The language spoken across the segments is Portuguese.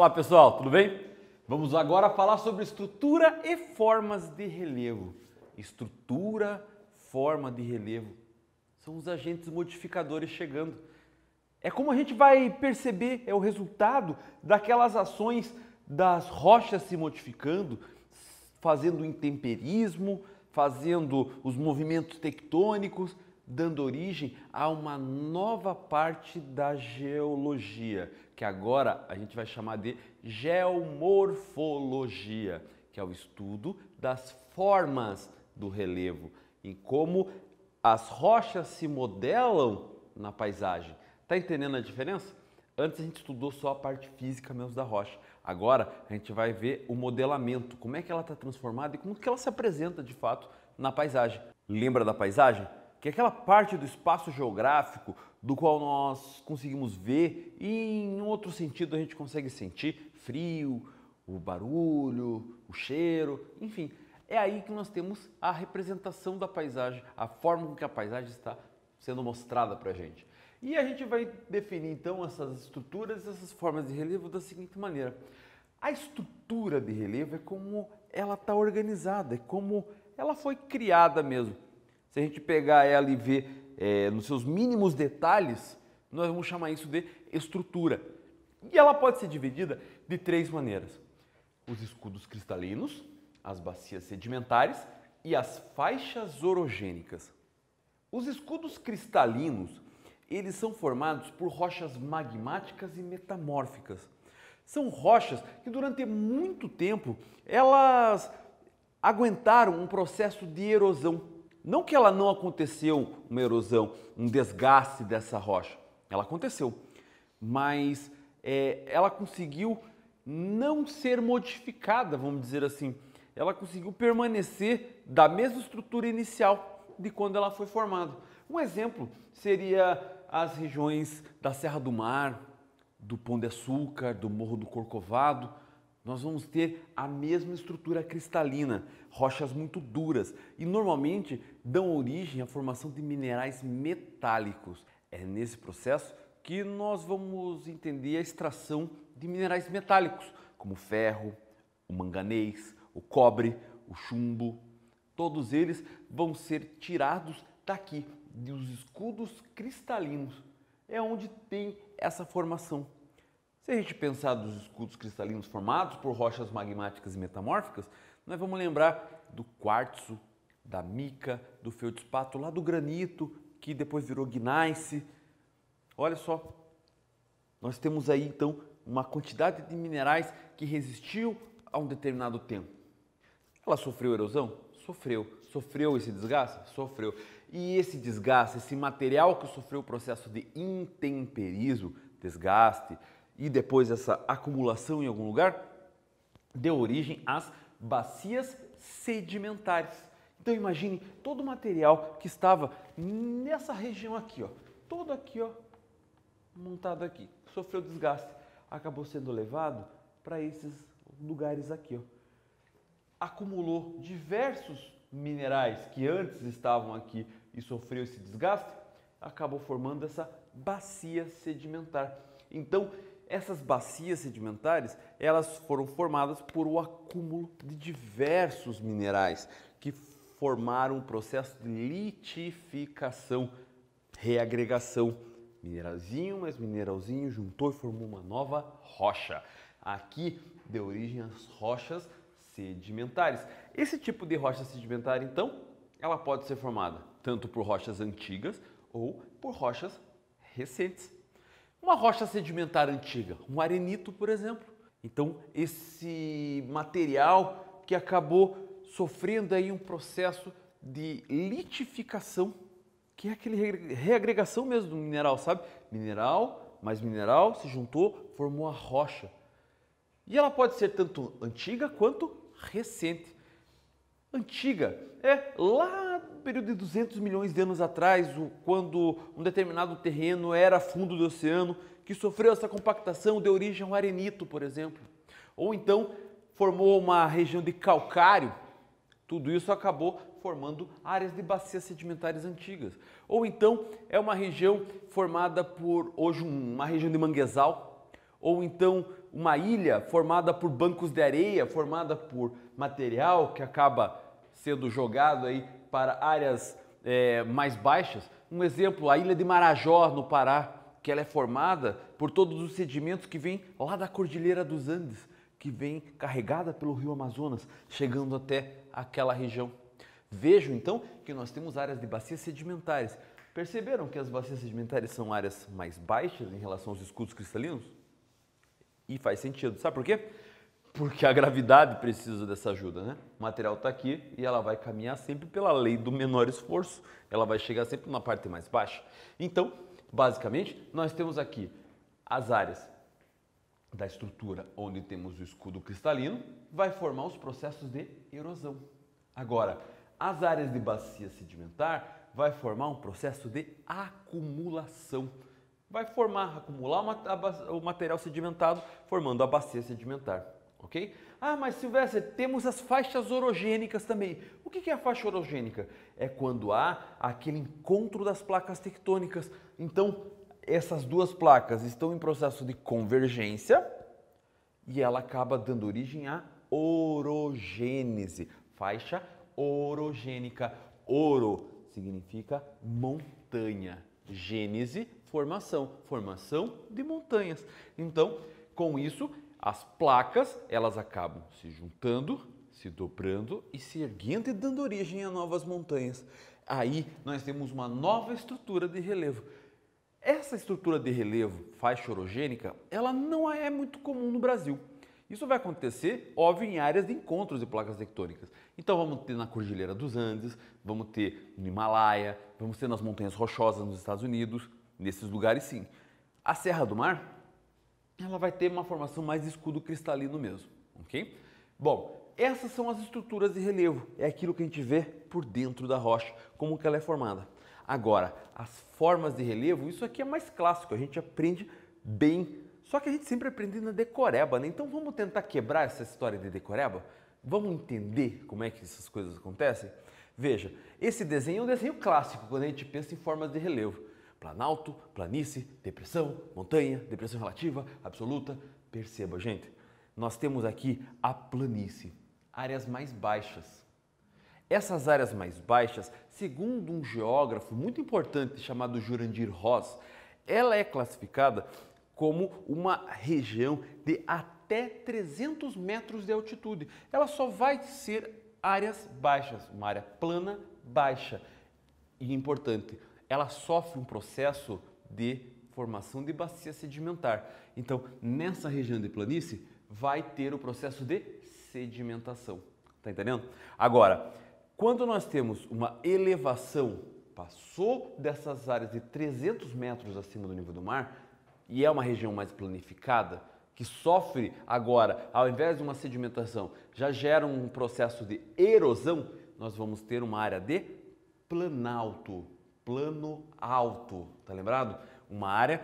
Olá pessoal, tudo bem? Vamos agora falar sobre estrutura e formas de relevo. Estrutura, forma de relevo são os agentes modificadores chegando. É como a gente vai perceber, é o resultado daquelas ações das rochas se modificando, fazendo intemperismo, fazendo os movimentos tectônicos, dando origem a uma nova parte da geologia, que agora a gente vai chamar de geomorfologia, que é o estudo das formas do relevo, em como as rochas se modelam na paisagem. Tá entendendo a diferença? Antes a gente estudou só a parte física mesmo da rocha. Agora a gente vai ver o modelamento, como é que ela está transformada e como que ela se apresenta de fato na paisagem. Lembra da paisagem? Que é aquela parte do espaço geográfico do qual nós conseguimos ver e em outro sentido a gente consegue sentir frio, o barulho, o cheiro, enfim. É aí que nós temos a representação da paisagem, a forma com que a paisagem está sendo mostrada para a gente. E a gente vai definir então essas estruturas, essas formas de relevo da seguinte maneira. A estrutura de relevo é como ela está organizada, é como ela foi criada mesmo. Se a gente pegar ela e ver é, nos seus mínimos detalhes, nós vamos chamar isso de estrutura. E ela pode ser dividida de três maneiras: os escudos cristalinos, as bacias sedimentares e as faixas orogênicas. Os escudos cristalinos, eles são formados por rochas magmáticas e metamórficas. São rochas que durante muito tempo elas aguentaram um processo de erosão não que ela não aconteceu uma erosão, um desgaste dessa rocha. Ela aconteceu. Mas é, ela conseguiu não ser modificada, vamos dizer assim. Ela conseguiu permanecer da mesma estrutura inicial de quando ela foi formada. Um exemplo seria as regiões da Serra do Mar, do Pão de Açúcar, do Morro do Corcovado, nós vamos ter a mesma estrutura cristalina, rochas muito duras e normalmente dão origem à formação de minerais metálicos. É nesse processo que nós vamos entender a extração de minerais metálicos, como o ferro, o manganês, o cobre, o chumbo. Todos eles vão ser tirados daqui, dos escudos cristalinos. É onde tem essa formação se a gente pensar dos escudos cristalinos formados por rochas magmáticas e metamórficas, nós vamos lembrar do quartzo, da mica, do feldspato, lá do granito, que depois virou gneiss. Olha só, nós temos aí então uma quantidade de minerais que resistiu a um determinado tempo. Ela sofreu erosão? Sofreu. Sofreu esse desgaste? Sofreu. E esse desgaste, esse material que sofreu o processo de intemperismo, desgaste, e depois essa acumulação em algum lugar deu origem às bacias sedimentares. Então imagine todo o material que estava nessa região aqui, ó, todo aqui, ó, montado aqui, sofreu desgaste, acabou sendo levado para esses lugares aqui, ó. Acumulou diversos minerais que antes estavam aqui e sofreu esse desgaste, acabou formando essa bacia sedimentar. Então, essas bacias sedimentares, elas foram formadas por o acúmulo de diversos minerais que formaram o processo de litificação, reagregação. Mineralzinho mais mineralzinho juntou e formou uma nova rocha. Aqui deu origem às rochas sedimentares. Esse tipo de rocha sedimentar, então, ela pode ser formada tanto por rochas antigas ou por rochas recentes. Uma rocha sedimentar antiga, um arenito, por exemplo. Então, esse material que acabou sofrendo aí um processo de litificação, que é aquele reagregação mesmo do mineral, sabe? Mineral, mais mineral, se juntou, formou a rocha. E ela pode ser tanto antiga quanto recente. Antiga é lá período de 200 milhões de anos atrás, quando um determinado terreno era fundo do oceano, que sofreu essa compactação deu origem ao arenito, por exemplo. Ou então formou uma região de calcário, tudo isso acabou formando áreas de bacias sedimentares antigas. Ou então é uma região formada por hoje uma região de manguezal, ou então uma ilha formada por bancos de areia, formada por material que acaba sendo jogado aí para áreas é, mais baixas. Um exemplo, a ilha de Marajó, no Pará, que ela é formada por todos os sedimentos que vêm lá da Cordilheira dos Andes, que vem carregada pelo rio Amazonas, chegando até aquela região. Vejo então que nós temos áreas de bacias sedimentares. Perceberam que as bacias sedimentares são áreas mais baixas em relação aos escudos cristalinos? E faz sentido. Sabe por quê? porque a gravidade precisa dessa ajuda, né? O material está aqui e ela vai caminhar sempre pela lei do menor esforço, ela vai chegar sempre na parte mais baixa. Então, basicamente, nós temos aqui as áreas da estrutura onde temos o escudo cristalino, vai formar os processos de erosão. Agora, as áreas de bacia sedimentar vai formar um processo de acumulação vai formar, acumular o material sedimentado, formando a bacia sedimentar ok? Ah, mas Silvestre, temos as faixas orogênicas também. O que é a faixa orogênica? É quando há aquele encontro das placas tectônicas. Então, essas duas placas estão em processo de convergência e ela acaba dando origem à orogênese, faixa orogênica. Oro significa montanha, gênese, formação, formação de montanhas. Então, com isso, as placas elas acabam se juntando, se dobrando e se erguendo e dando origem a novas montanhas. Aí nós temos uma nova estrutura de relevo. Essa estrutura de relevo faixa orogênica, ela não é muito comum no Brasil. Isso vai acontecer, óbvio, em áreas de encontros de placas tectônicas. Então vamos ter na Cordilheira dos Andes, vamos ter no Himalaia, vamos ter nas Montanhas Rochosas nos Estados Unidos, nesses lugares sim. A Serra do Mar ela vai ter uma formação mais escudo cristalino mesmo, ok? Bom, essas são as estruturas de relevo, é aquilo que a gente vê por dentro da rocha, como que ela é formada. Agora, as formas de relevo, isso aqui é mais clássico, a gente aprende bem, só que a gente sempre aprende na decoreba, né? Então vamos tentar quebrar essa história de decoreba? Vamos entender como é que essas coisas acontecem? Veja, esse desenho é um desenho clássico quando a gente pensa em formas de relevo. Planalto, planície, depressão, montanha, depressão relativa, absoluta. Perceba, gente, nós temos aqui a planície, áreas mais baixas. Essas áreas mais baixas, segundo um geógrafo muito importante chamado Jurandir Ross, ela é classificada como uma região de até 300 metros de altitude. Ela só vai ser áreas baixas, uma área plana baixa. E importante, ela sofre um processo de formação de bacia sedimentar. Então, nessa região de planície, vai ter o processo de sedimentação. Tá entendendo? Agora, quando nós temos uma elevação, passou dessas áreas de 300 metros acima do nível do mar, e é uma região mais planificada, que sofre agora, ao invés de uma sedimentação, já gera um processo de erosão, nós vamos ter uma área de planalto plano alto, tá lembrado? Uma área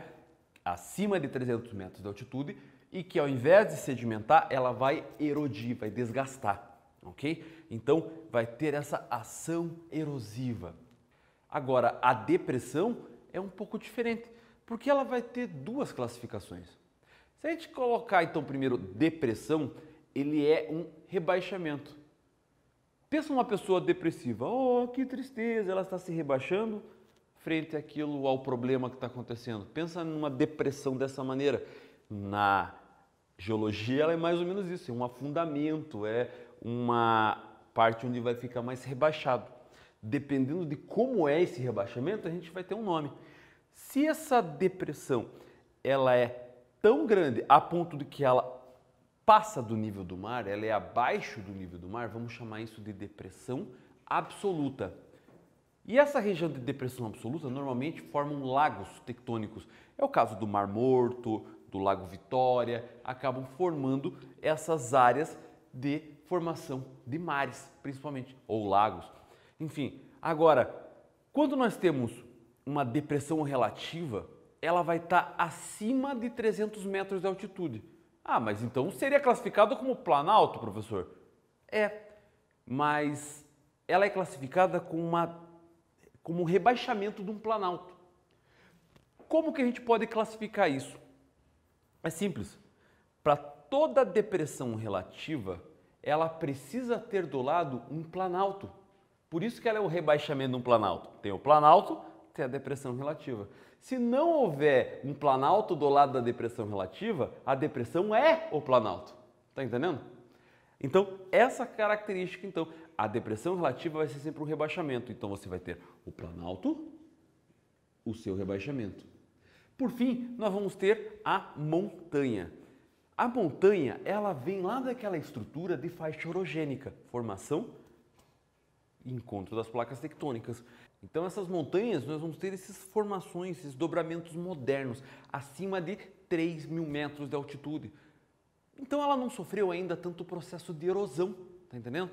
acima de 300 metros de altitude e que ao invés de sedimentar, ela vai erodir, vai desgastar, ok? Então vai ter essa ação erosiva. Agora, a depressão é um pouco diferente, porque ela vai ter duas classificações. Se a gente colocar então primeiro depressão, ele é um rebaixamento Pensa numa pessoa depressiva. Oh, que tristeza, ela está se rebaixando frente àquilo, ao problema que está acontecendo. Pensa numa depressão dessa maneira. Na geologia, ela é mais ou menos isso: é um afundamento, é uma parte onde vai ficar mais rebaixado. Dependendo de como é esse rebaixamento, a gente vai ter um nome. Se essa depressão ela é tão grande a ponto de que ela passa do nível do mar, ela é abaixo do nível do mar, vamos chamar isso de depressão absoluta. E essa região de depressão absoluta normalmente formam lagos tectônicos. É o caso do Mar Morto, do Lago Vitória, acabam formando essas áreas de formação de mares, principalmente, ou lagos. Enfim, agora, quando nós temos uma depressão relativa, ela vai estar acima de 300 metros de altitude. Ah, mas então seria classificado como planalto, professor? É, mas ela é classificada como, uma, como um rebaixamento de um planalto. Como que a gente pode classificar isso? É simples. Para toda depressão relativa, ela precisa ter do lado um planalto. Por isso que ela é o rebaixamento de um planalto. Tem o planalto, ter a depressão relativa. Se não houver um planalto do lado da depressão relativa, a depressão é o planalto. Tá entendendo? Então, essa característica, então, a depressão relativa vai ser sempre um rebaixamento. Então você vai ter o planalto, o seu rebaixamento. Por fim, nós vamos ter a montanha. A montanha, ela vem lá daquela estrutura de faixa orogênica, formação encontro das placas tectônicas. Então essas montanhas, nós vamos ter essas formações, esses dobramentos modernos, acima de 3 mil metros de altitude. Então ela não sofreu ainda tanto processo de erosão, tá entendendo?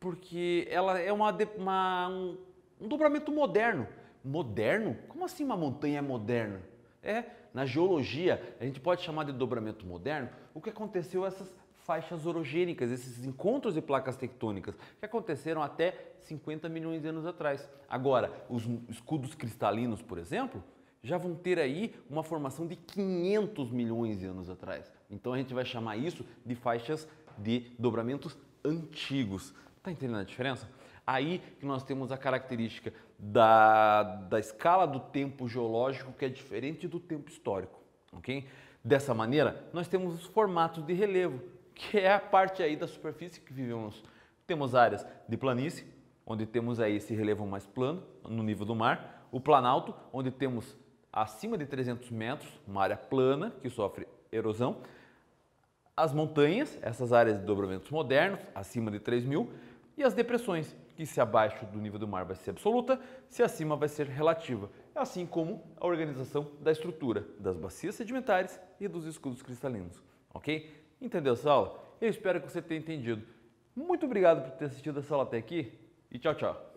Porque ela é uma, uma um, um, dobramento moderno. Moderno? Como assim uma montanha é moderna? É, na geologia, a gente pode chamar de dobramento moderno o que aconteceu essas faixas orogênicas, esses encontros de placas tectônicas, que aconteceram até 50 milhões de anos atrás. Agora, os escudos cristalinos, por exemplo, já vão ter aí uma formação de 500 milhões de anos atrás. Então a gente vai chamar isso de faixas de dobramentos antigos. Tá entendendo a diferença? Aí que nós temos a característica da, da escala do tempo geológico que é diferente do tempo histórico, ok? Dessa maneira, nós temos os formatos de relevo, que é a parte aí da superfície que vivemos. Temos áreas de planície, onde temos aí esse relevo mais plano no nível do mar, o planalto, onde temos acima de 300 metros, uma área plana que sofre erosão, as montanhas, essas áreas de dobramentos modernos, acima de 3 mil, e as depressões, que se abaixo do nível do mar vai ser absoluta, se acima vai ser relativa, assim como a organização da estrutura das bacias sedimentares e dos escudos cristalinos, ok? Entendeu essa aula? Eu espero que você tenha entendido. Muito obrigado por ter assistido essa aula até aqui e tchau, tchau.